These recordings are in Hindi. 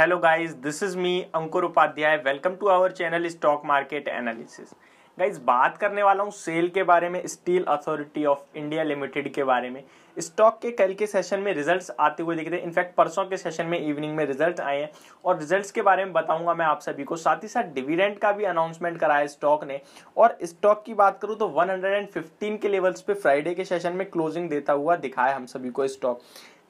hello guys this is me Ankur Upadhyay welcome to our channel stock market analysis guys बात करने वाला हूँ सेल के बारे में steel authority of India limited के बारे में स्टॉक के कल के सेशन में रिजल्ट्स आते हुए दिखे थे इनफैक्ट परसों के सेशन में इवनिंग में रिजल्ट आए हैं और रिजल्ट्स के बारे में बताऊंगा मैं आप सभी को साथ ही साथ डिविडेंड का भी अनाउंसमेंट कराया स्टॉक ने और स्टॉक की बात करूँ तो वन के लेवल्स पे फ्राइडे के सेशन में क्लोजिंग देता हुआ दिखाया हम सभी को स्टॉक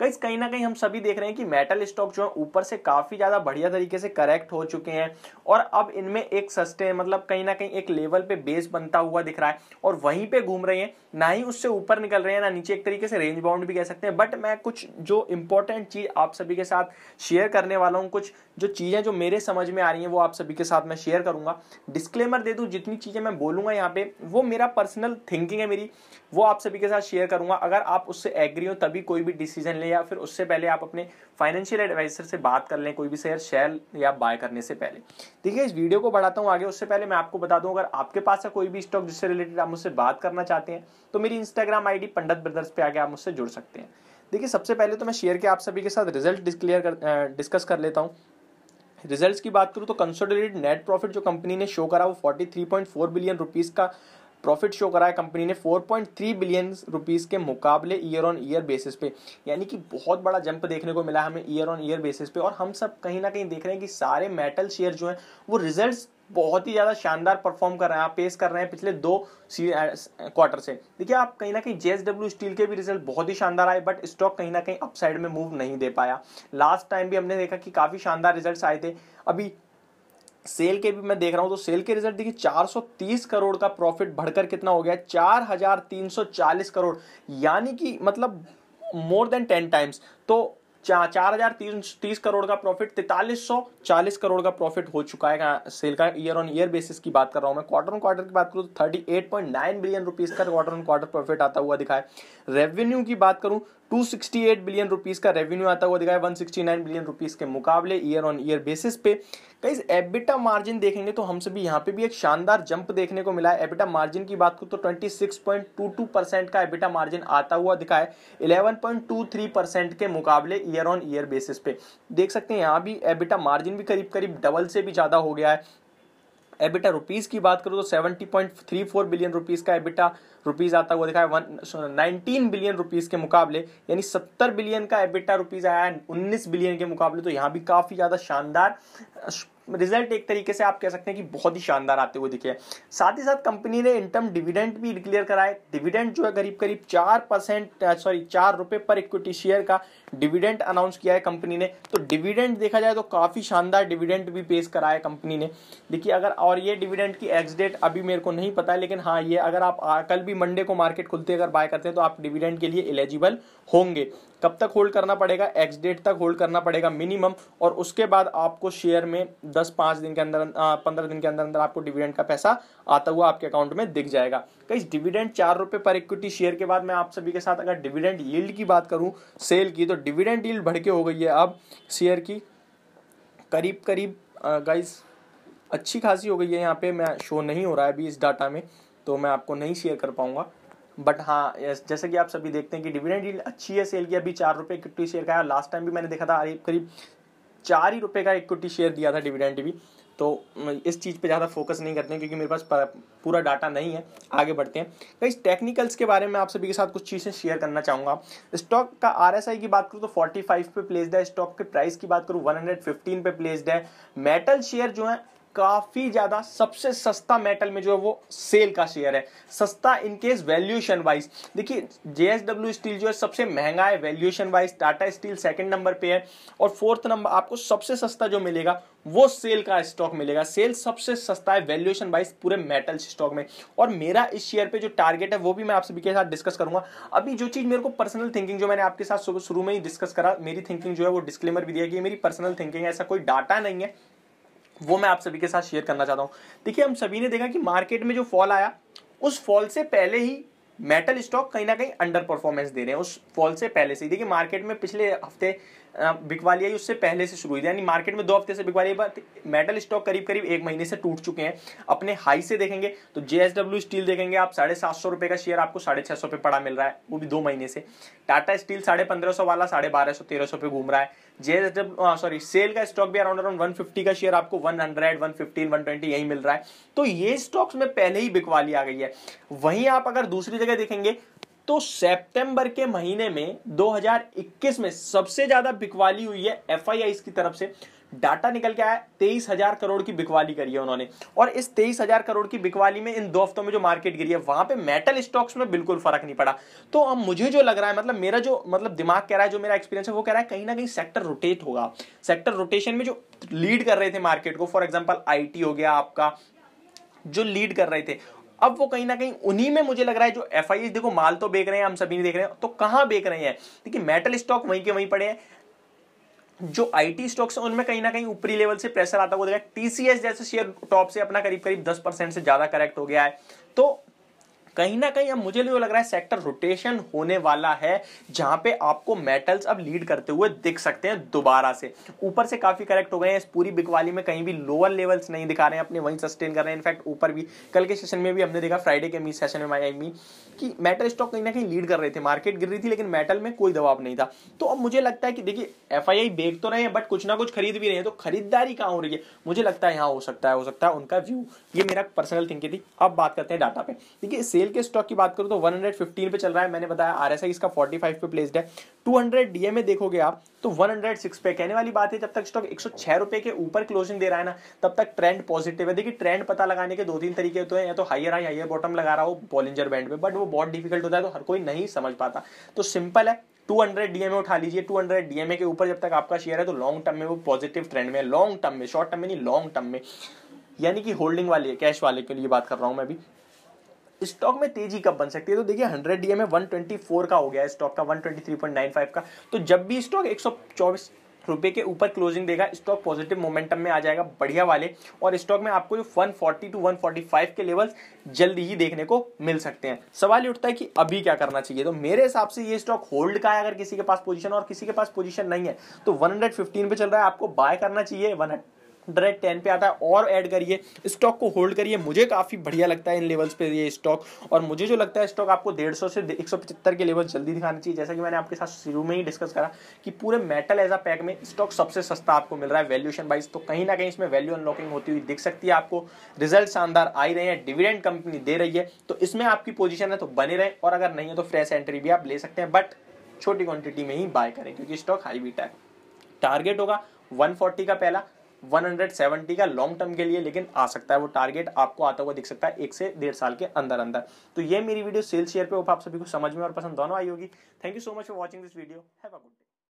कई कहीं ना कहीं हम सभी देख रहे हैं कि मेटल स्टॉक जो है ऊपर से काफी ज्यादा बढ़िया तरीके से करेक्ट हो चुके हैं और अब इनमें एक सस्ते मतलब कहीं ना कहीं एक लेवल पे बेस बनता हुआ दिख रहा है और वहीं पे घूम रहे हैं ना ही उससे ऊपर निकल रहे हैं ना नीचे एक तरीके से रेंज बाउंड भी कह सकते हैं बट मैं कुछ जो इंपॉर्टेंट चीज आप सभी के साथ शेयर करने वाला हूँ कुछ जो चीजें जो मेरे समझ में आ रही है वो आप सभी के साथ मैं शेयर करूंगा डिस्क्लेमर दे दूँ जितनी चीजें मैं बोलूंगा यहाँ पे वो मेरा पर्सनल थिंकिंग है मेरी वो आप सभी के साथ शेयर करूंगा अगर आप उससे एग्री हो तभी कोई भी डिसीजन ले या फिर उससे पहले आप अपने फाइनेंशियल एडवाइजर से बात कर लें कोई भी शेयर शेयर या बाय करने से पहले ठीक है इस वीडियो को बढ़ाता हूँ आगे उससे पहले मैं आपको बता दूँ अगर आपके पास है कोई भी स्टॉक जिससे रिलेटेड आप मुझसे बात करना चाहते हैं तो मेरी इंस्टाग्राम आई पंडित ब्रदर्स पर आगे आप मुझसे जुड़ सकते हैं देखिए सबसे पहले तो मैं शेयर के आप सभी के साथ रिजल्ट डिक्लेयर कर डिस्कस कर लेता हूँ रिजल्ट्स की बात करूँ तो कंसोलिडेटेड नेट प्रॉफिट जो कंपनी ने शो करा वो 43.4 बिलियन रुपीस का प्रॉफिट शो करा है कंपनी ने 4.3 बिलियन रुपीस के मुकाबले ईयर ऑन ईयर बेसिस पे यानी कि बहुत बड़ा जंप देखने को मिला हमें ईयर ऑन ईयर बेसिस पे और हम सब कहीं ना कहीं देख रहे हैं कि सारे मेटल शेयर जो हैं वो रिजल्ट्स बहुत ही ज़्यादा शानदार परफॉर्म कर रहे हैं आप पेश कर रहे हैं पिछले दो क्वार्टर से देखिए आप कहीं ना कहीं जे स्टील के भी रिजल्ट बहुत ही शानदार आए बट स्टॉक कहीं ना कहीं अपसाइड में मूव नहीं दे पाया लास्ट टाइम भी हमने देखा कि काफ़ी शानदार रिजल्ट्स आए थे अभी सेल के भी मैं देख रहा हूं तो सेल के रिजल्ट देखिए 430 करोड़ का प्रॉफिट बढ़कर कितना हो गया 4340 करोड़ यानी कि मतलब मोर देन टेन टाइम्स तो चार हजार तीस करोड़ का प्रॉफिट तैतालीस सौ चालीस करोड़ का प्रॉफिट हो चुका है सेल का ईयर ऑन ईयर बेसिस की बात कर रहा हूं मैं क्वार्टर ऑन क्वार्टर की बात करूं तो thirty eight point nine billion rupees का क्वार्टर ऑन क्वार्टर प्रॉफिट आता हुआ दिखा है रेवेन्यू की बात करूं 268 बिलियन रुपीस का रेवेन्यू आता हुआ दिखाया 169 बिलियन रुपीस के मुकाबले ईयर ऑन ईयर बेसिस पे कई एबिटा मार्जिन देखेंगे तो हमसे भी यहाँ पे भी एक शानदार जंप देखने को मिला है एबिटा मार्जिन की बात करूँ तो 26.22 परसेंट का एबिटा मार्जिन आता हुआ दिखा है 11.23 परसेंट के मुकाबले ईयर ऑन ईयर बेसिस पे देख सकते हैं यहाँ भी एबिटा मार्जिन भी करीब करीब डबल से भी ज़्यादा हो गया है एबिटा रुपीज की बात करूं तो 70.34 बिलियन रुपीज का एबिटा रुपीज आता हुआ दिखाया वन नाइनटीन बिलियन रुपीज के मुकाबले यानी 70 बिलियन का एबिटा रुपीज आया है 19 बिलियन के मुकाबले तो यहाँ भी काफी ज्यादा शानदार रिजल्ट एक तरीके से आप कह सकते हैं कि बहुत ही शानदार आते हुए दिखे साथ ही साथ कंपनी ने इंटर्म डिविडेंड भी डिक्लेयर कराए डिविडेंड जो है करीब करीब चार परसेंट सॉरी चार रुपए पर इक्विटी शेयर का डिविडेंड अनाउंस किया है कंपनी ने तो डिविडेंड देखा जाए तो काफ़ी शानदार डिविडेंड भी पेश करा है कंपनी ने देखिए अगर और ये डिविडेंड की एक्स डेट अभी मेरे को नहीं पता है लेकिन हाँ ये अगर आप कल भी मंडे को मार्केट खुलते अगर बाय करते हैं तो आप डिविडेंड के लिए एलिजिबल होंगे कब तक होल्ड करना पड़ेगा एक्स डेट तक होल्ड करना पड़ेगा मिनिमम और उसके बाद आपको शेयर में दस पाँच दिन के अंदर पंद्रह दिन के अंदर अंदर आपको डिविडेंड का पैसा आता हुआ आपके अकाउंट में दिख जाएगा कई डिविडेंड चार रुपये पर इक्विटी शेयर के बाद मैं आप सभी के साथ अगर डिविडेंड यील्ड की बात करूँ सेल की तो डिविडेंड यील्ड के हो गई है अब शेयर की करीब करीब गाइज अच्छी खासी हो गई है यहाँ पे मैं शो नहीं हो रहा है अभी इस डाटा में तो मैं आपको नहीं शेयर कर पाऊँगा बट हाँ जैसे कि आप सभी देखते हैं कि डिविडेंड डील अच्छी है सेल की अभी चार रुपये इक्विटी शेयर का है लास्ट टाइम भी मैंने देखा था करीब चार ही रुपये का इक्विटी शेयर दिया था डिविडेंड भी तो इस चीज़ पे ज़्यादा फोकस नहीं करते हैं क्योंकि मेरे पास पूरा डाटा नहीं है आगे बढ़ते हैं कई टेक्निकल्स के बारे में आप सभी के साथ कुछ चीज़ें शेयर करना चाहूँगा स्टॉक का आर की बात करूँ तो 45 पे प्लेस्ड है स्टॉक के प्राइस की बात करूँ 115 पे प्लेस्ड है मेटल शेयर जो है काफी ज्यादा सबसे सस्ता मेटल में जो है वो सेल का शेयर है सस्ता इन वैल्यूएशन वाइज देखिए जेएसडब्ल्यू स्टील जो है सबसे महंगा है valuation wise Tata steel second number पे है और फोर्थ नंबर आपको सबसे सस्ता जो मिलेगा वो सेल का स्टॉक मिलेगा सेल सबसे सस्ता है वैल्यूएशन वाइज पूरे मेटल स्टॉक में और मेरा इस शेयर पे जो टारगेट है वो भी मैं आप सभी के साथ डिस्कस करूंगा अभी जो चीज मेरे को पर्सनल थिंकिंग जो मैंने आपके साथ शुरू में ही डिस्कस करा मेरी थिंकिंग जो है वो डिस्क्लेमर भी दिया कि मेरी पर्सनल थिंकिंग ऐसा कोई डाटा नहीं है वो मैं आप सभी के साथ शेयर करना चाहता हूँ देखिए हम सभी ने देखा कि मार्केट में जो फॉल आया उस फॉल से पहले ही मेटल स्टॉक कहीं ना कहीं अंडर परफॉर्मेंस दे रहे हैं उस फॉल से पहले से देखिए मार्केट में पिछले हफ्ते बिकवा लिया उससे पहले से शुरू हुई यानी मार्केट में दो हफ्ते से बिकवा लिया मेटल स्टॉक करीब करीब एक महीने से टूट चुके हैं अपने हाई से देखेंगे तो जेएसडब्ल्यू स्टील देखेंगे आप साढ़े सात सौ रुपये का शेयर आपको साढ़े छः सौ पे पड़ा मिल रहा है वो भी दो महीने से टाटा स्टील साढ़े पंद्रह सौ वाला साढ़े बारह सौ तेरह सौ पे घूम रहा है जेएसडब्ल्यू सॉरी सेल का स्टॉक भी अराउंड अराउंड वन फिफ्टी का शेयर आपको one hundred one fifteen one twenty यही मिल रहा है तो ये स्टॉक्स में पहले ही बिकवाली आ गई है वहीं आप अगर दूसरी जगह देखेंगे तो सितंबर के महीने में 2021 में सबसे ज्यादा बिकवाली हुई है एफ की तरफ से डाटा निकल के आया तेईस हजार करोड़ की बिकवाली करी है उन्होंने और इस तेईस हजार करोड़ की बिकवाली में इन दो हफ्तों में जो मार्केट गिरी है वहां पे मेटल स्टॉक्स में बिल्कुल फर्क नहीं पड़ा तो अब मुझे जो लग रहा है मतलब मेरा जो मतलब दिमाग कह रहा है जो मेरा एक्सपीरियंस है वो कह रहा है कहीं ना कहीं सेक्टर रोटेट होगा सेक्टर रोटेशन में जो लीड कर रहे थे मार्केट को फॉर एग्जाम्पल आई हो गया आपका जो लीड कर रहे थे अब वो कहीं ना कहीं उन्हीं में मुझे लग रहा है जो एफ देखो माल तो बेच रहे हैं हम सभी देख रहे हैं तो कहां बेच रहे हैं देखिए मेटल स्टॉक वहीं के वहीं पड़े हैं जो आईटी स्टॉक्स है उनमें कहीं ना कहीं ऊपरी लेवल से प्रेशर आता हुआ देखा टीसीएस जैसे शेयर टॉप से अपना करीब करीब 10 परसेंट से ज्यादा करेक्ट हो गया है तो कहीं ना कहीं अब मुझे जो लग रहा है सेक्टर रोटेशन होने वाला है जहां पे आपको मेटल्स अब लीड करते हुए दिख सकते हैं दोबारा से ऊपर से काफी करेक्ट हो गए हैं इस पूरी बिकवाली में कहीं भी लोअर लेवल्स नहीं दिखा रहे हैं अपने वहीं सस्टेन कर रहे हैं इनफैक्ट ऊपर भी कल के सेशन में भी हमने देखा फ्राइडे के मी सेशन में आई मी कि मेटल स्टॉक कहीं ना कहीं लीड कर रहे थे मार्केट गिर रही थी लेकिन मेटल में कोई दबाव नहीं था तो अब मुझे लगता है कि देखिए एफ आई तो रहे हैं बट कुछ ना कुछ खरीद भी रहे हैं तो खरीदारी कहाँ हो रही है मुझे लगता है यहाँ हो सकता है हो सकता है उनका व्यू ये मेरा पर्सनल थिंकिंग थी अब बात करते हैं डाटा पे देखिए सेल सेल के स्टॉक की बात करूं तो 115 पे चल रहा है मैंने बताया आर एस इसका 45 पे प्लेस्ड है 200 डीएमए देखोगे आप तो 106 पे कहने वाली बात है जब तक स्टॉक एक सौ के ऊपर क्लोजिंग दे रहा है ना तब तक ट्रेंड पॉजिटिव है देखिए ट्रेंड पता लगाने के दो तीन तरीके होते तो हैं या तो हाइयर हाई हाइयर बॉटम लगा रहा हो बॉलिंजर बैंड में बट वो बहुत डिफिकल्ट होता है तो हर कोई नहीं समझ पाता तो सिंपल है 200 डीएमए उठा लीजिए 200 डीएमए के ऊपर जब तक आपका शेयर है तो लॉन्ग टर्म में वो पॉजिटिव ट्रेंड में लॉन्ग टर्म में शॉर्ट टर्म में नहीं लॉन्ग टर्म में यानी कि होल्डिंग वाले कैश वाले के लिए बात कर रहा हूं मैं अभी स्टॉक में तेजी कब बन सकती है तो देखिए 100 डीए में 124 का हो गया स्टॉक का 123.95 का तो जब भी स्टॉक एक रुपए के ऊपर क्लोजिंग देगा स्टॉक पॉजिटिव मोमेंटम में आ जाएगा बढ़िया वाले और स्टॉक में आपको जो 140 टू 145 के लेवल्स जल्दी ही देखने को मिल सकते हैं सवाल ये उठता है कि अभी क्या करना चाहिए तो मेरे हिसाब से ये स्टॉक होल्ड का है अगर किसी के पास पोजीशन और किसी के पास पोजीशन नहीं है तो वन पे चल रहा है आपको बाय करना चाहिए वन डायरेक्ट टेन पे आता है और ऐड करिए स्टॉक को होल्ड करिए मुझे काफ़ी बढ़िया लगता है इन लेवल्स पे ये स्टॉक और मुझे जो लगता है स्टॉक आपको डेढ़ सौ से एक सौ पचहत्तर के लेवल जल्दी दिखाना चाहिए जैसा कि मैंने आपके साथ शुरू में ही डिस्कस करा कि पूरे मेटल एज अ पैक में स्टॉक सबसे सस्ता आपको मिल रहा है वैल्यूशन वाइज तो कहीं ना कहीं इसमें वैल्यू अनलॉकिंग होती हुई दिख सकती है आपको रिजल्ट शानदार आ रहे हैं डिविडेंड कंपनी दे रही है तो इसमें आपकी पोजिशन है तो बने रहे और अगर नहीं है तो फ्रेश एंट्री भी आप ले सकते हैं बट छोटी क्वांटिटी में ही बाय करें क्योंकि स्टॉक हाई बीटा है टारगेट होगा 140 का पहला 170 का लॉन्ग टर्म के लिए लेकिन आ सकता है वो टारगेट आपको आता हुआ दिख सकता है एक से डेढ़ साल के अंदर अंदर तो ये मेरी वीडियो सेल शेयर पे आप सभी को समझ में और पसंद दोनों आई होगी thank you so much for watching this video have a good day